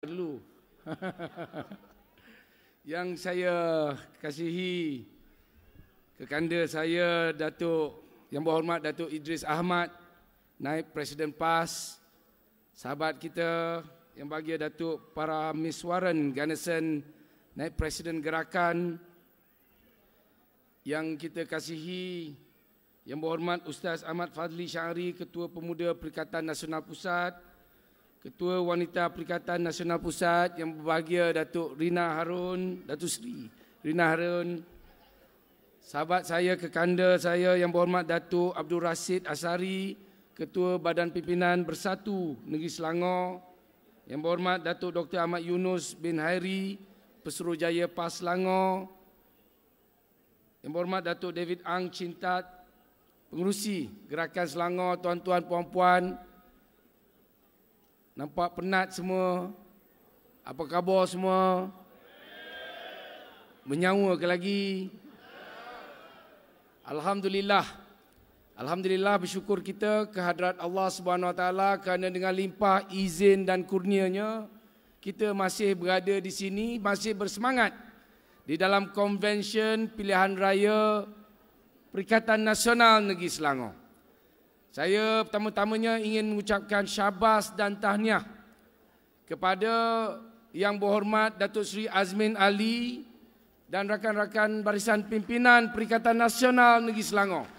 perlu. Yang saya kasihi kekanda saya Datuk Yang Berhormat Datuk Idris Ahmad Naib Presiden PAS sahabat kita Yang Bahagia Datuk Para Miss Warren Ganesan Naib Presiden Gerakan Yang kita kasihi Yang Berhormat Ustaz Ahmad Fadli Syahri Ketua Pemuda Perikatan Nasional Pusat Ketua Wanita Perikatan Nasional Pusat yang berbahagia Datuk Rina Harun, Datuk Sri Rina Harun. Sahabat saya kekanda saya yang berhormat Datuk Abdul Rasid Asari, Ketua Badan Pimpinan Bersatu Negeri Selangor. Yang berhormat Datuk Dr. Ahmad Yunus bin Hairi, Pesuruhjaya PAS Selangor. Yang berhormat Datuk David Ang Cintat, Pengurusi Gerakan Selangor, Tuan-tuan, Puan-puan, tuan tuan puan puan Nampak penat semua. Apa khabar semua? Menyawa ke lagi? Alhamdulillah. Alhamdulillah bersyukur kita kehadrat Allah Subhanahu Wa Taala kerana dengan limpah izin dan kurnianya kita masih berada di sini, masih bersemangat di dalam konvensyen pilihan raya Perikatan Nasional Negeri Selangor. Saya pertama-tamanya ingin mengucapkan syabas dan tahniah kepada yang berhormat Datuk Seri Azmin Ali dan rakan-rakan barisan pimpinan Perikatan Nasional Negeri Selangor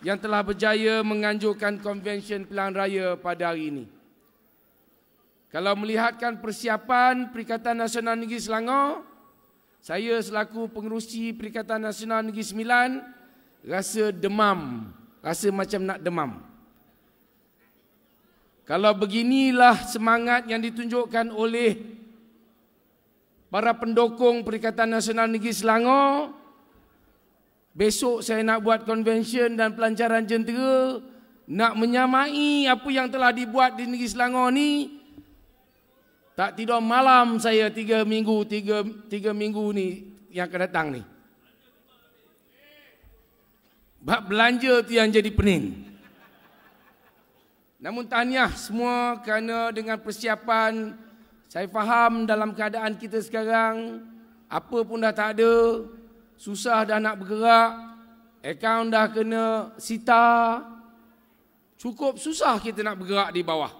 yang telah berjaya menganjurkan konvensyen pilihan raya pada hari ini. Kalau melihatkan persiapan Perikatan Nasional Negeri Selangor, saya selaku pengerusi Perikatan Nasional Negeri Sembilan rasa demam. Rasa macam nak demam. Kalau beginilah semangat yang ditunjukkan oleh para pendukung Perikatan Nasional Negeri Selangor, besok saya nak buat konvensyen dan pelancaran jentera, nak menyamai apa yang telah dibuat di Negeri Selangor ni, tak tidur malam saya tiga minggu, tiga, tiga minggu ni yang akan datang ni. Bab belanja tu yang jadi pening. Namun tahniah semua kerana dengan persiapan saya faham dalam keadaan kita sekarang apa pun dah tak ada, susah dah nak bergerak, akaun dah kena sita. Cukup susah kita nak bergerak di bawah.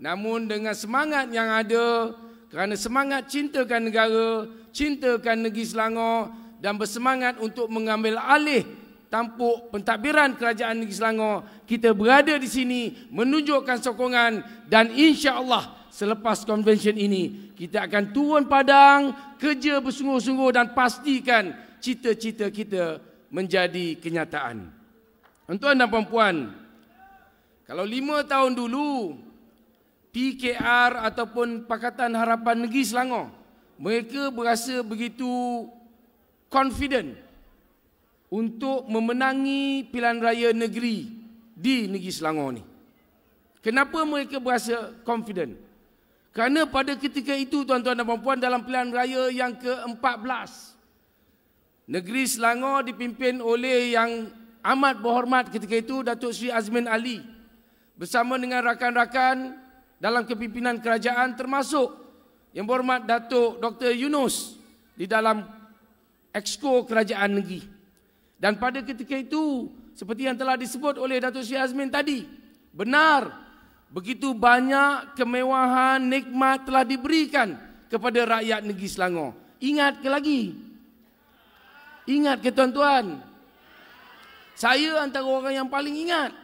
Namun dengan semangat yang ada kerana semangat cintakan negara, cintakan negeri Selangor dan bersemangat untuk mengambil alih tampuk pentadbiran kerajaan negeri Selangor kita berada di sini menunjukkan sokongan dan insya-Allah selepas konvensyen ini kita akan turun padang kerja bersungguh-sungguh dan pastikan cita-cita kita menjadi kenyataan. Tuan dan puan-puan, kalau lima tahun dulu PKR ataupun Pakatan Harapan Negeri Selangor mereka berasa begitu confident untuk memenangi pilihan raya negeri di negeri Selangor ni. Kenapa mereka berasa confident? Kerana pada ketika itu tuan-tuan dan puan-puan dalam pilihan raya yang ke-14 negeri Selangor dipimpin oleh yang amat berhormat ketika itu Datuk Sri Azmin Ali bersama dengan rakan-rakan dalam kepimpinan kerajaan termasuk yang berhormat Datuk Dr. Yunus di dalam exco kerajaan negeri. Dan pada ketika itu, seperti yang telah disebut oleh Datuk Syed Azmin tadi, benar, begitu banyak kemewahan, nikmat telah diberikan kepada rakyat negeri Selangor. Ingat ke lagi? Ingat ke tuan-tuan? Saya antara orang yang paling ingat.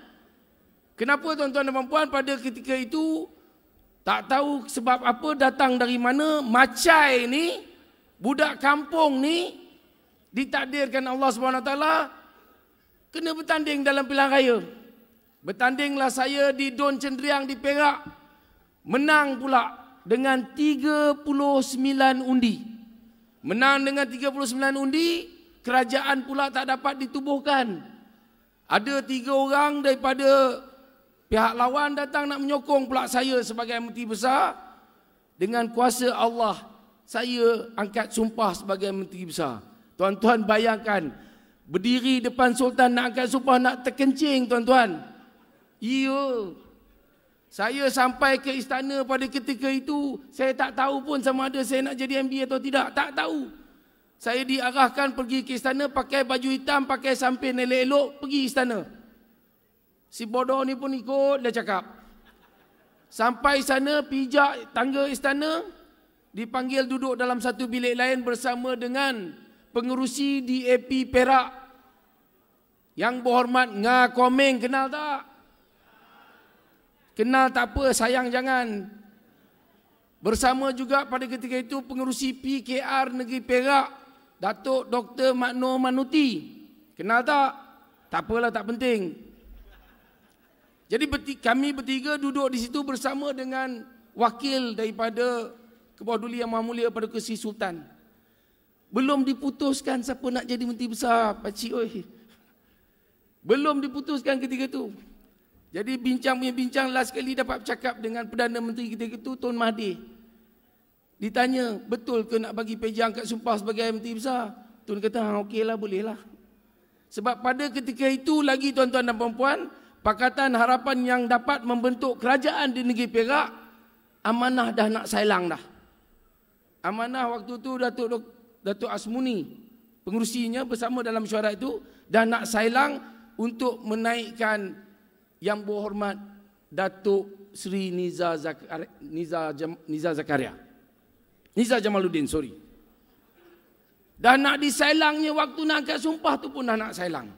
Kenapa tuan-tuan dan puan-puan pada ketika itu tak tahu sebab apa datang dari mana macai ni budak kampung ni ditakdirkan Allah Subhanahu taala kena bertanding dalam pilihan raya. Bertandinglah saya di Don Cendriang di Perak. Menang pula dengan 39 undi. Menang dengan 39 undi, kerajaan pula tak dapat ditubuhkan. Ada tiga orang daripada pihak lawan datang nak menyokong pula saya sebagai menteri besar. Dengan kuasa Allah, saya angkat sumpah sebagai menteri besar. Tuan-tuan bayangkan berdiri depan sultan nak angkat sumpah nak terkencing tuan-tuan. Iya. Saya sampai ke istana pada ketika itu, saya tak tahu pun sama ada saya nak jadi MB atau tidak, tak tahu. Saya diarahkan pergi ke istana pakai baju hitam, pakai sampin elok-elok pergi istana. Si bodoh ni pun ikut dia cakap. Sampai sana pijak tangga istana dipanggil duduk dalam satu bilik lain bersama dengan pengerusi DAP Perak. Yang berhormat Nga Komeng kenal tak? Kenal tak apa, sayang jangan. Bersama juga pada ketika itu pengerusi PKR Negeri Perak, Datuk Dr. Makno Manuti. Kenal tak? Tak apalah, tak penting. Jadi kami bertiga duduk di situ bersama dengan wakil daripada Kebawah Duli Yang Maha Mulia pada Kesi Sultan. Belum diputuskan siapa nak jadi menteri besar, Pak oi. Belum diputuskan ketika itu. Jadi bincang punya bincang last kali dapat bercakap dengan Perdana Menteri ketika itu Tun Mahathir. Ditanya, betul ke nak bagi peja angkat sumpah sebagai menteri besar? Tun kata, ha okeylah bolehlah. Sebab pada ketika itu lagi tuan-tuan dan puan-puan, Pakatan Harapan yang dapat membentuk kerajaan di negeri Perak, amanah dah nak sailang dah. Amanah waktu tu Datuk Dr. Datuk Asmuni pengurusinya bersama dalam mesyuarat itu dan nak sailang untuk menaikkan yang berhormat Datuk Sri Niza Zakar Niza Jam Niza Zakaria. Niza Jamaluddin, sorry. Dah nak disailangnya waktu nak angkat sumpah tu pun dah nak sailang.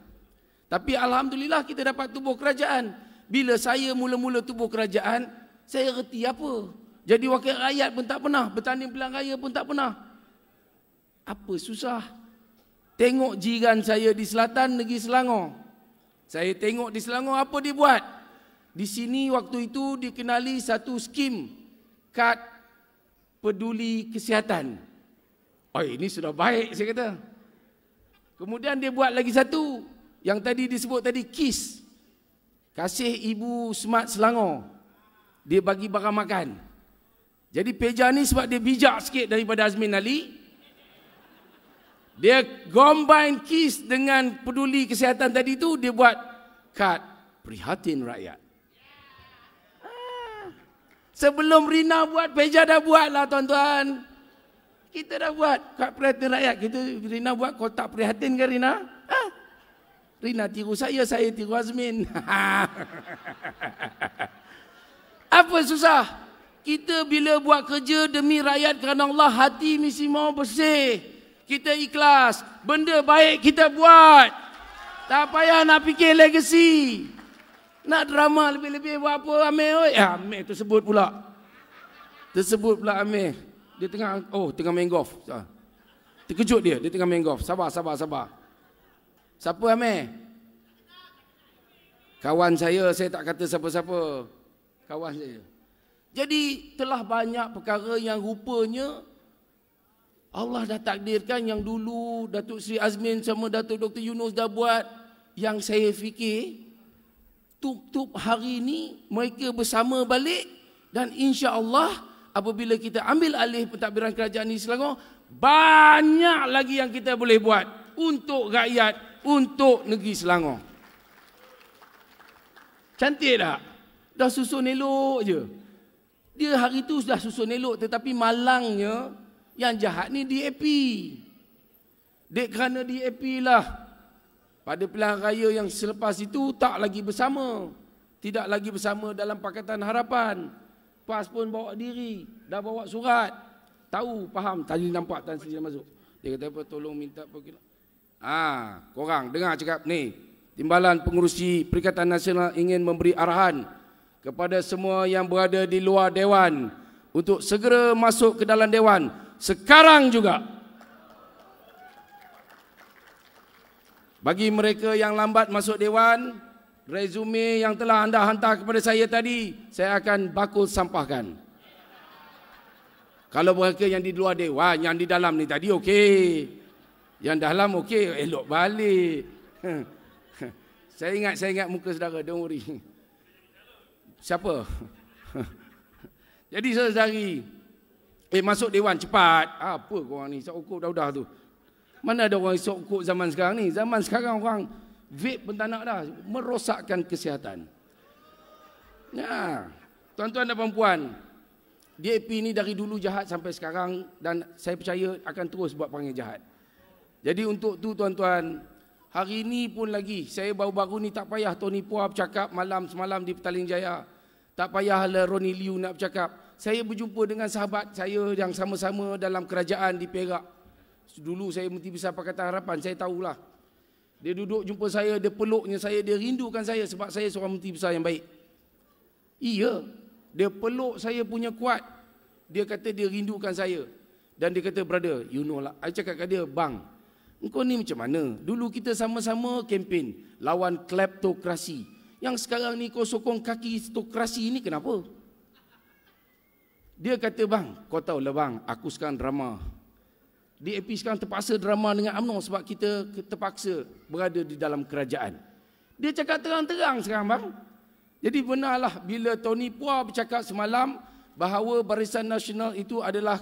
Tapi Alhamdulillah kita dapat tubuh kerajaan. Bila saya mula-mula tubuh kerajaan, saya reti apa. Jadi wakil rakyat pun tak pernah. Bertanding pelan raya pun tak pernah. Apa susah? Tengok jiran saya di selatan negeri Selangor. Saya tengok di Selangor apa dia buat? Di sini waktu itu dikenali satu skim kad peduli kesihatan. Oh ini sudah baik saya kata. Kemudian dia buat lagi satu yang tadi disebut tadi KIS. Kasih Ibu Smart Selangor. Dia bagi barang makan. Jadi peja ni sebab dia bijak sikit daripada Azmin Ali. Dia combine KIS dengan peduli kesihatan tadi tu dia buat kad prihatin rakyat. Ah. Sebelum Rina buat, Peja dah buat lah tuan-tuan. Kita dah buat kad prihatin rakyat. Kita Rina buat kotak prihatin ke Rina? Ha? Rina tiru saya, saya tiru Azmin. Apa susah? Kita bila buat kerja demi rakyat kerana Allah, hati mesti mau bersih kita ikhlas benda baik kita buat tak payah nak fikir legacy nak drama lebih-lebih buat apa Amir oi ah, Amir tersebut pula tersebut pula Amir dia tengah oh tengah main golf ah. terkejut dia dia tengah main golf sabar sabar sabar siapa Amir kawan saya saya tak kata siapa-siapa kawan saya jadi telah banyak perkara yang rupanya Allah dah takdirkan yang dulu Datuk Sri Azmin sama Datuk Dr. Yunus dah buat yang saya fikir tutup hari ini mereka bersama balik dan insya Allah apabila kita ambil alih pentadbiran kerajaan ini Selangor banyak lagi yang kita boleh buat untuk rakyat untuk negeri Selangor cantik tak? dah susun elok je dia hari tu sudah susun elok tetapi malangnya yang jahat ni DAP. Dek kerana DAP lah. Pada pilihan raya yang selepas itu tak lagi bersama. Tidak lagi bersama dalam Pakatan Harapan. PAS pun bawa diri. Dah bawa surat. Tahu, faham. Tadi nampak Tan Sri masuk. Dia kata apa, tolong minta pergi. Ah, korang dengar cakap ni. Timbalan pengurusi Perikatan Nasional ingin memberi arahan kepada semua yang berada di luar Dewan untuk segera masuk ke dalam Dewan sekarang juga. Bagi mereka yang lambat masuk dewan, resume yang telah anda hantar kepada saya tadi, saya akan bakul sampahkan. Kalau mereka yang di luar dewan, yang di dalam ni tadi okey. Yang dalam okey, elok balik. Saya ingat saya ingat muka saudara, don't Siapa? Jadi saudari, Eh masuk dewan cepat. Apa kau orang ni isap ukup dah dah tu. Mana ada orang isap ukup zaman sekarang ni? Zaman sekarang orang vape pun tak nak dah merosakkan kesihatan. Ya. Tuan-tuan dan puan-puan, DAP ni dari dulu jahat sampai sekarang dan saya percaya akan terus buat panggil jahat. Jadi untuk tu tuan-tuan, hari ini pun lagi saya baru-baru ni tak payah Tony Puah bercakap malam semalam di Petaling Jaya. Tak payah lah Roni Liu nak bercakap saya berjumpa dengan sahabat saya yang sama-sama dalam kerajaan di Perak. Dulu saya Menteri Besar Pakatan Harapan, saya tahulah. Dia duduk jumpa saya, dia peluknya saya, dia rindukan saya sebab saya seorang Menteri Besar yang baik. Iya, dia peluk saya punya kuat. Dia kata dia rindukan saya. Dan dia kata, brother, you know lah. Saya cakap kat dia, bang, engkau ni macam mana? Dulu kita sama-sama kempen lawan kleptokrasi. Yang sekarang ni kau sokong kaki stokrasi ni kenapa? Kenapa? Dia kata bang, kau tahu lah bang, aku sekarang drama. DAP sekarang terpaksa drama dengan UMNO sebab kita terpaksa berada di dalam kerajaan. Dia cakap terang-terang sekarang bang. Jadi benarlah bila Tony Pua bercakap semalam bahawa Barisan Nasional itu adalah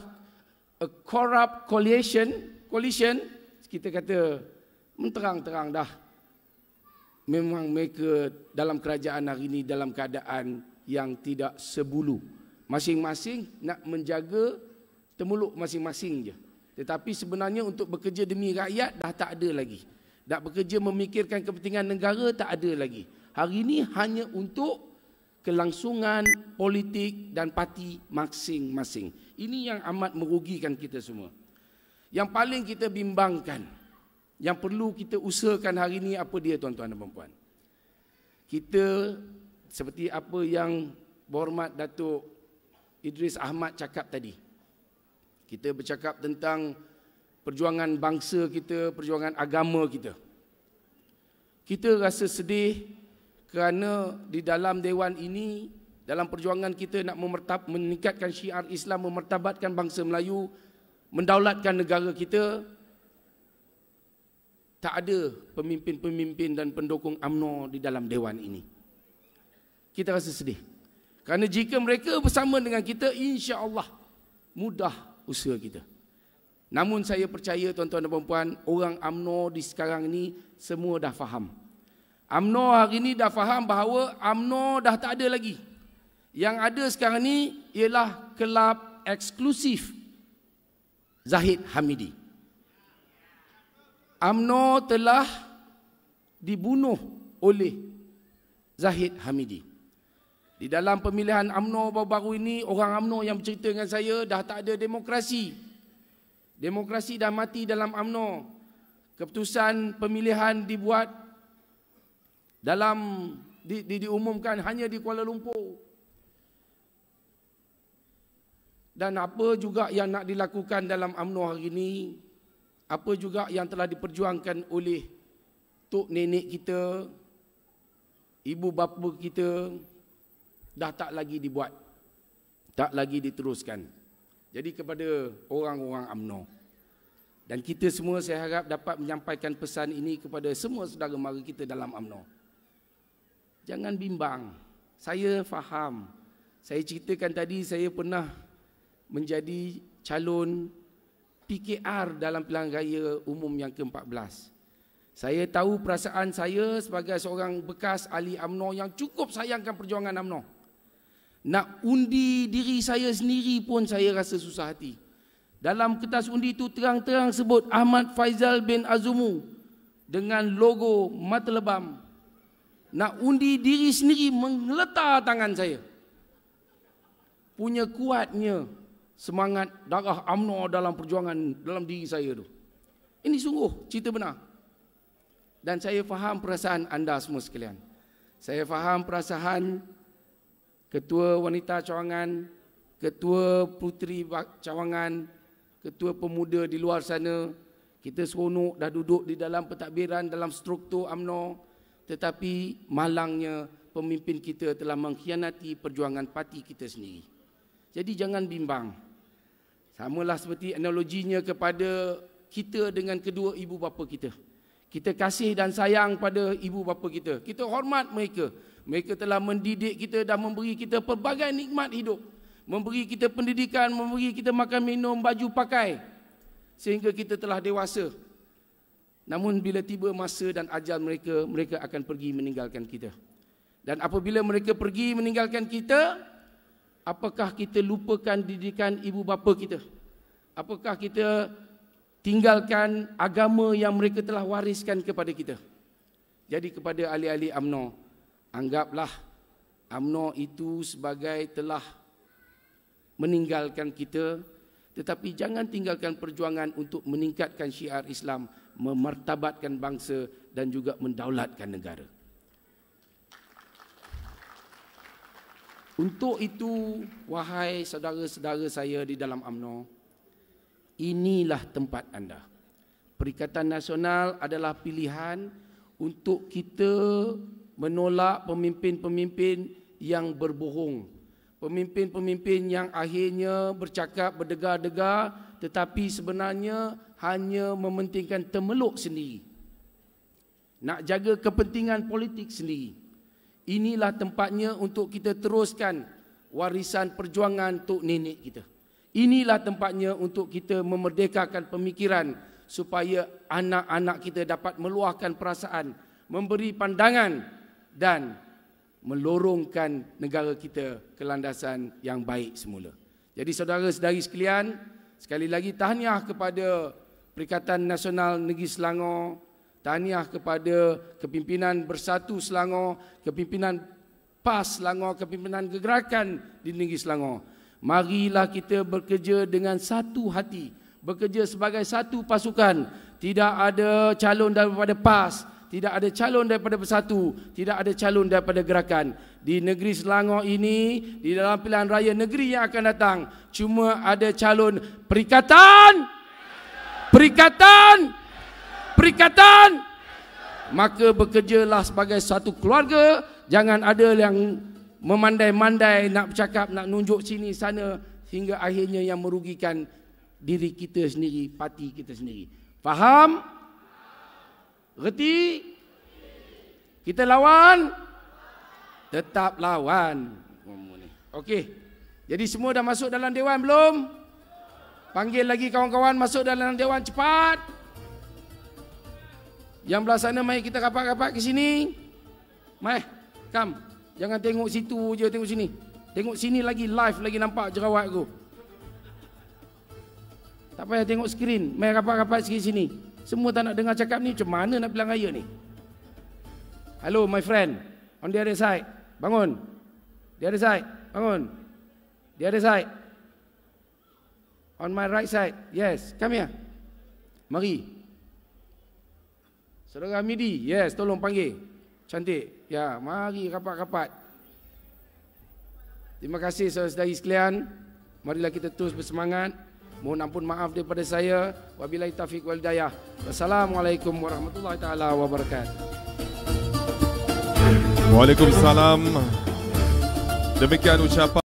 a corrupt coalition, coalition kita kata menterang-terang dah. Memang mereka dalam kerajaan hari ini dalam keadaan yang tidak sebulu. Masing-masing nak menjaga temuluk masing-masing je. Tetapi sebenarnya untuk bekerja demi rakyat dah tak ada lagi. Nak bekerja memikirkan kepentingan negara tak ada lagi. Hari ini hanya untuk kelangsungan politik dan parti masing-masing. Ini yang amat merugikan kita semua. Yang paling kita bimbangkan, yang perlu kita usahakan hari ini apa dia tuan-tuan dan puan-puan. Kita seperti apa yang berhormat Datuk Idris Ahmad cakap tadi. Kita bercakap tentang perjuangan bangsa kita, perjuangan agama kita. Kita rasa sedih kerana di dalam dewan ini dalam perjuangan kita nak memertab, meningkatkan syiar Islam, memertabatkan bangsa Melayu, mendaulatkan negara kita, tak ada pemimpin-pemimpin dan pendukung UMNO di dalam dewan ini. Kita rasa sedih. Kerana jika mereka bersama dengan kita, insya-Allah mudah usaha kita. Namun saya percaya tuan-tuan dan puan-puan, orang AMNO di sekarang ini semua dah faham. AMNO hari ini dah faham bahawa AMNO dah tak ada lagi. Yang ada sekarang ini ialah kelab eksklusif Zahid Hamidi. AMNO telah dibunuh oleh Zahid Hamidi. Di dalam pemilihan UMNO baru-baru ini, orang UMNO yang bercerita dengan saya dah tak ada demokrasi. Demokrasi dah mati dalam UMNO. Keputusan pemilihan dibuat dalam di, di, diumumkan hanya di Kuala Lumpur. Dan apa juga yang nak dilakukan dalam UMNO hari ini, apa juga yang telah diperjuangkan oleh tok nenek kita, ibu bapa kita, dah tak lagi dibuat tak lagi diteruskan jadi kepada orang-orang amno dan kita semua saya harap dapat menyampaikan pesan ini kepada semua saudara mara kita dalam amno jangan bimbang saya faham saya ceritakan tadi saya pernah menjadi calon PKR dalam pilihan raya umum yang ke-14 saya tahu perasaan saya sebagai seorang bekas ahli AMNO yang cukup sayangkan perjuangan AMNO. Nak undi diri saya sendiri pun saya rasa susah hati. Dalam kertas undi itu terang-terang sebut Ahmad Faizal bin Azumu dengan logo mata lebam. Nak undi diri sendiri mengletar tangan saya. Punya kuatnya semangat darah amno dalam perjuangan dalam diri saya tu. Ini sungguh cerita benar. Dan saya faham perasaan anda semua sekalian. Saya faham perasaan Ketua Wanita Cawangan, Ketua Puteri Cawangan, Ketua Pemuda di luar sana, kita seronok dah duduk di dalam pentadbiran dalam struktur AMNO, tetapi malangnya pemimpin kita telah mengkhianati perjuangan parti kita sendiri. Jadi jangan bimbang. Samalah seperti analoginya kepada kita dengan kedua ibu bapa kita. Kita kasih dan sayang pada ibu bapa kita. Kita hormat mereka. Mereka telah mendidik kita dan memberi kita pelbagai nikmat hidup. Memberi kita pendidikan, memberi kita makan minum, baju pakai. Sehingga kita telah dewasa. Namun bila tiba masa dan ajal mereka, mereka akan pergi meninggalkan kita. Dan apabila mereka pergi meninggalkan kita, apakah kita lupakan didikan ibu bapa kita? Apakah kita tinggalkan agama yang mereka telah wariskan kepada kita? Jadi kepada ahli-ahli UMNO, Anggaplah UMNO itu sebagai telah meninggalkan kita tetapi jangan tinggalkan perjuangan untuk meningkatkan syiar Islam, memertabatkan bangsa dan juga mendaulatkan negara. Untuk itu, wahai saudara-saudara saya di dalam UMNO, inilah tempat anda. Perikatan Nasional adalah pilihan untuk kita menolak pemimpin-pemimpin yang berbohong. Pemimpin-pemimpin yang akhirnya bercakap berdegar-degar tetapi sebenarnya hanya mementingkan temeluk sendiri. Nak jaga kepentingan politik sendiri. Inilah tempatnya untuk kita teruskan warisan perjuangan Tok Nenek kita. Inilah tempatnya untuk kita memerdekakan pemikiran supaya anak-anak kita dapat meluahkan perasaan, memberi pandangan dan melorongkan negara kita ke landasan yang baik semula. Jadi saudara-saudari sekalian, sekali lagi tahniah kepada Perikatan Nasional Negeri Selangor, tahniah kepada kepimpinan Bersatu Selangor, kepimpinan PAS Selangor, kepimpinan gerakan di Negeri Selangor. Marilah kita bekerja dengan satu hati, bekerja sebagai satu pasukan. Tidak ada calon daripada PAS, tidak ada calon daripada Persatu, tidak ada calon daripada gerakan. Di negeri Selangor ini, di dalam pilihan raya negeri yang akan datang, cuma ada calon Perikatan. Perikatan. Perikatan. Maka bekerjalah sebagai satu keluarga, jangan ada yang memandai-mandai nak bercakap, nak nunjuk sini sana hingga akhirnya yang merugikan diri kita sendiri, parti kita sendiri. Faham? Reti? Reti? Kita lawan? Tetap lawan. Okey. Jadi semua dah masuk dalam dewan belum? Panggil lagi kawan-kawan masuk dalam dewan cepat. Yang belah sana mai kita rapat-rapat ke sini. Mai, kam. Jangan tengok situ je, tengok sini. Tengok sini lagi live lagi nampak jerawat aku. Tak payah tengok skrin. Mai rapat-rapat sikit sini. Semua tak nak dengar cakap ni, macam mana nak bilang raya ni? Hello my friend on the other side. Bangun. The other side. Bangun. The other side. On my right side. Yes, come here. Mari. Saudara Midi, yes, tolong panggil. Cantik. Ya, mari rapat-rapat. Terima kasih saudara-saudari sekalian. Marilah kita terus bersemangat. Mohon ampun maaf daripada saya. Wabillahi taufiq wal Wassalamualaikum warahmatullahi taala wabarakatuh. Waalaikumsalam. Demikian ucapan.